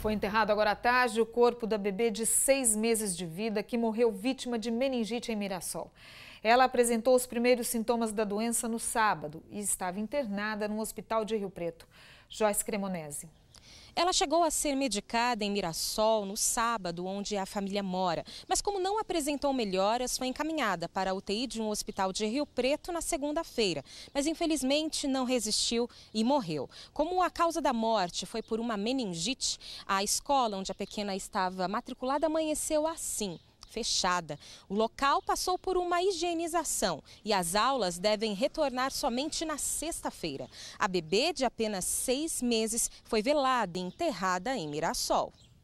Foi enterrado agora à tarde o corpo da bebê de seis meses de vida que morreu vítima de meningite em Mirassol. Ela apresentou os primeiros sintomas da doença no sábado e estava internada no hospital de Rio Preto. Joyce Cremonese. Ela chegou a ser medicada em Mirassol no sábado, onde a família mora, mas como não apresentou melhoras, foi encaminhada para a UTI de um hospital de Rio Preto na segunda-feira, mas infelizmente não resistiu e morreu. Como a causa da morte foi por uma meningite, a escola onde a pequena estava matriculada amanheceu assim fechada. O local passou por uma higienização e as aulas devem retornar somente na sexta-feira. A bebê de apenas seis meses foi velada e enterrada em Mirassol.